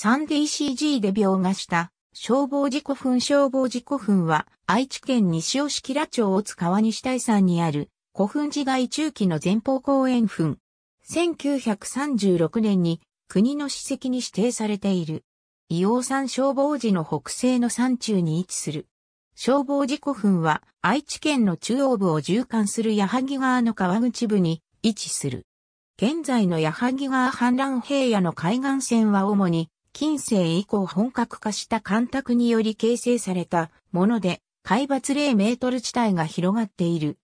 3DCG で描画した消防事故墳消防事故墳は愛知県西尾市吉良町大津川西大山にある古墳時代中期の前方公園墳。1936年に国の史跡に指定されている。伊王山消防寺の北西の山中に位置する。消防事故墳は愛知県の中央部を縦貫する矢作川の川口部に位置する。現在の矢作川氾濫平野の海岸線は主に近世以降本格化した干拓により形成されたもので、海抜0メートル地帯が広がっている。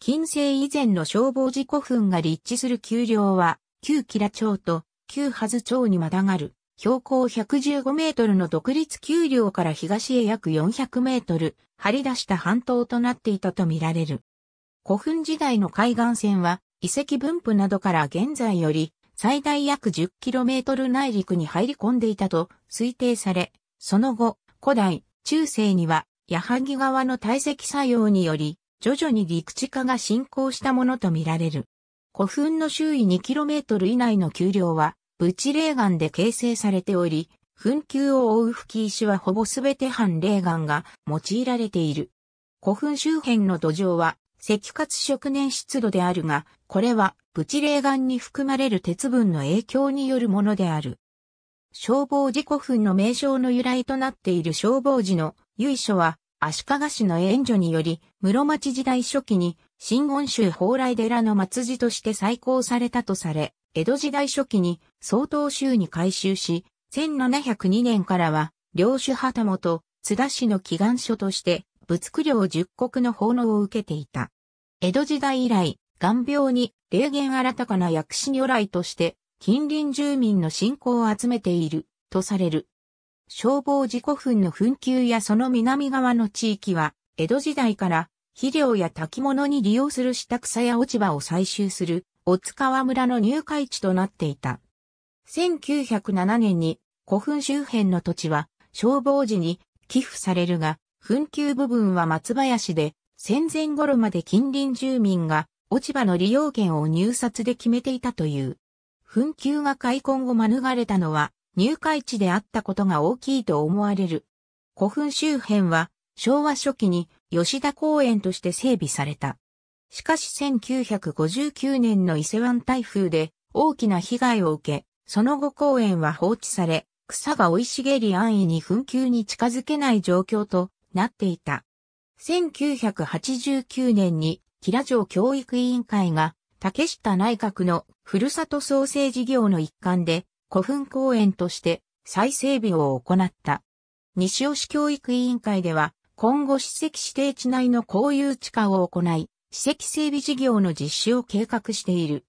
近世以前の消防寺古墳が立地する丘陵は、旧吉良町と旧はず町にまたがる、標高115メートルの独立丘陵から東へ約400メートル、張り出した半島となっていたとみられる。古墳時代の海岸線は、遺跡分布などから現在より最大約 10km 内陸に入り込んでいたと推定され、その後、古代、中世には、矢作川の堆積作用により、徐々に陸地化が進行したものとみられる。古墳の周囲 2km 以内の丘陵は、ブチレー岩で形成されており、墳丘を覆う吹き石はほぼすべて半霊岩が用いられている。古墳周辺の土壌は、石活植年湿度であるが、これはブチ霊岩に含まれる鉄分の影響によるものである。消防事古墳の名称の由来となっている消防時の由緒は、足利氏の援助により、室町時代初期に、新言宗蓬莱寺の末寺として再興されたとされ、江戸時代初期に総統宗に改修し、1702年からは、領主旗本、津田氏の祈願書として、仏供領十国の奉納を受けていた。江戸時代以来、眼病に霊言新たかな薬師如来として近隣住民の信仰を集めているとされる。消防事故墳の墳丘やその南側の地域は江戸時代から肥料や炊物に利用する下草や落ち葉を採集する、お塚川村の入会地となっていた。1907年に古墳周辺の土地は消防時に寄付されるが、墳丘部分は松林で戦前頃まで近隣住民が落ち葉の利用権を入札で決めていたという。紛糾が開墾を免れたのは入会地であったことが大きいと思われる。古墳周辺は昭和初期に吉田公園として整備された。しかし1959年の伊勢湾台風で大きな被害を受け、その後公園は放置され、草が生い茂り安易に紛糾に近づけない状況となっていた。1989年に吉良城教育委員会が、竹下内閣のふるさと創生事業の一環で、古墳公園として再整備を行った。西尾市教育委員会では、今後史跡指定地内の公有地化を行い、史跡整備事業の実施を計画している。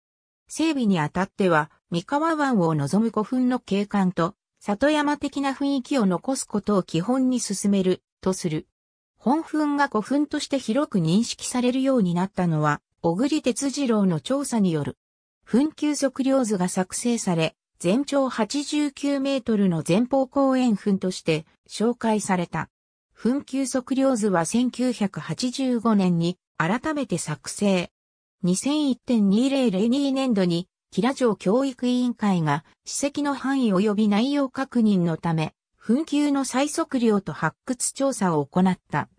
整備にあたっては、三河湾を望む古墳の景観と、里山的な雰囲気を残すことを基本に進める、とする。本墳が古墳として広く認識されるようになったのは、小栗哲次郎の調査による。墳丘測量図が作成され、全長89メートルの前方公園墳として紹介された。墳丘測量図は1985年に改めて作成。2001.2002年度に、キラ城教育委員会が、史跡の範囲及び内容確認のため、紛糾の再測量と発掘調査を行った。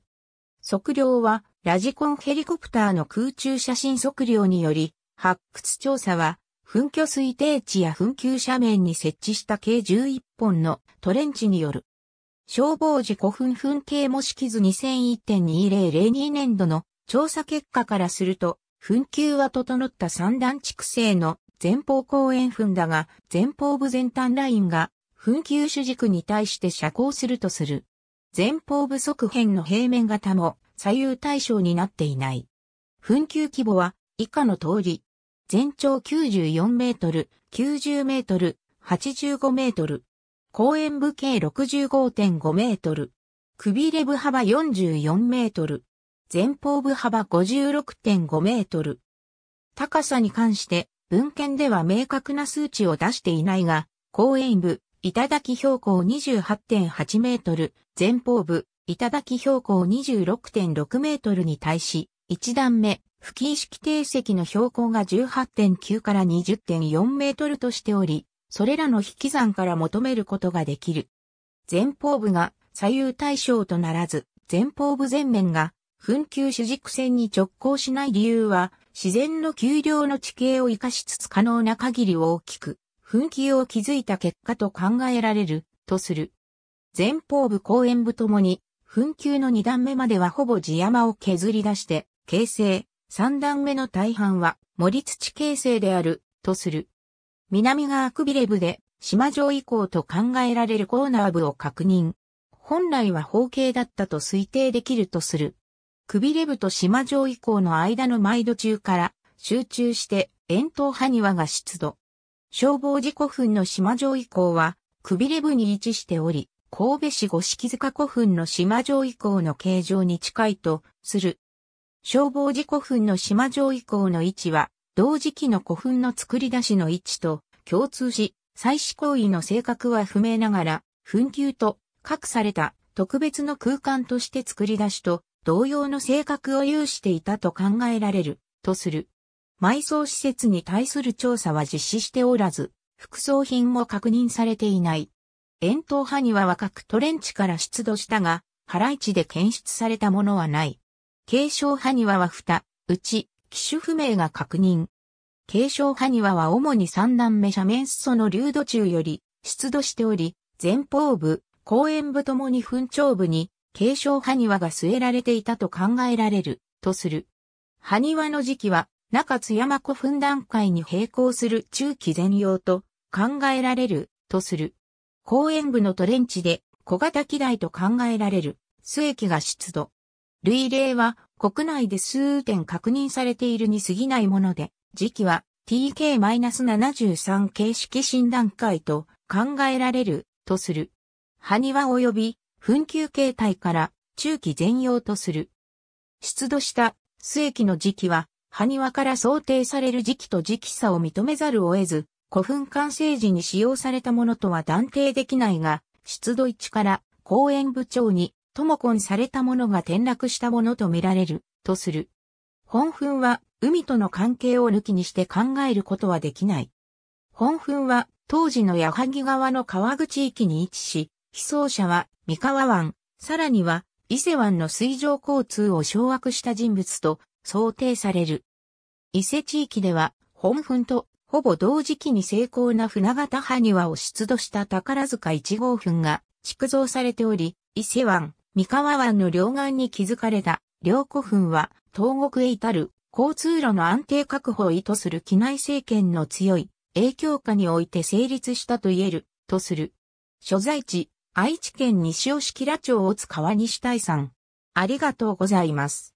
測量はラジコンヘリコプターの空中写真測量により、発掘調査は噴虚推定地や噴球斜面に設置した計11本のトレンチによる。消防時古墳噴景模式図2001.2002年度の調査結果からすると、噴球は整った三段畜生の前方後円墳だが、前方部前端ラインが噴球主軸に対して遮光するとする。前方部側辺の平面型も左右対称になっていない。紛糾規模は以下の通り。全長94メートル、90メートル、85メートル。公園部径65.5メートル。くびれ部幅44メートル。前方部幅56.5メートル。高さに関して文献では明確な数値を出していないが、公園部、頂標高28.8メートル、前方部、頂標高26.6メートルに対し、1段目、吹石定石の標高が18.9から20.4メートルとしており、それらの引き算から求めることができる。前方部が左右対称とならず、前方部前面が噴球主軸線に直行しない理由は、自然の丘陵の地形を活かしつつ可能な限り大きく、紛糾を築いた結果と考えられる、とする。前方部後円部ともに、紛糾の二段目まではほぼ地山を削り出して、形成、三段目の大半は森土形成である、とする。南側くびれ部で、島上以降と考えられるコーナー部を確認。本来は方形だったと推定できるとする。くびれ部と島上以降の間の毎度中から集中して円筒埴輪が出土。消防寺古墳の島上以降は、くびれ部に位置しており、神戸市五色塚古墳の島上以降の形状に近いとする。消防寺古墳の島上以降の位置は、同時期の古墳の作り出しの位置と共通し、祭祀行為の性格は不明ながら、墳丘と隠された特別の空間として作り出しと同様の性格を有していたと考えられるとする。埋葬施設に対する調査は実施しておらず、副葬品も確認されていない。遠筒派には若くトレンチから出土したが、原市で検出されたものはない。継承派には和二、うち、機種不明が確認。継承派にはは主に三段目斜面裾の流土中より出土しており、前方部、後円部ともに墳頂部に継承埴輪が据えられていたと考えられる、とする。埴輪の時期は中津山古墳段階に並行する中期全容と考えられるとする。公園部のトレンチで小型機台と考えられる末期が出土。類例は国内で数点確認されているに過ぎないもので、時期は TK-73 形式診断会と考えられるとする。埴輪及び墳球形態から中期全容とする。出土した末期の時期は埴輪から想定される時期と時期差を認めざるを得ず、古墳完成時に使用されたものとは断定できないが、出土位置から公園部長にトモコンされたものが転落したものとみられる、とする。本墳は海との関係を抜きにして考えることはできない。本墳は当時の矢作川の川口域に位置し、被葬者は三河湾、さらには伊勢湾の水上交通を掌握した人物と想定される。伊勢地域では、本墳とほぼ同時期に精巧な船形埴輪を出土した宝塚1号墳が築造されており、伊勢湾、三河湾の両岸に築かれた両古墳は東国へ至る交通路の安定確保を意図する機内政権の強い影響下において成立したと言える、とする。所在地、愛知県西尾敷良町大津川西大山。ありがとうございます。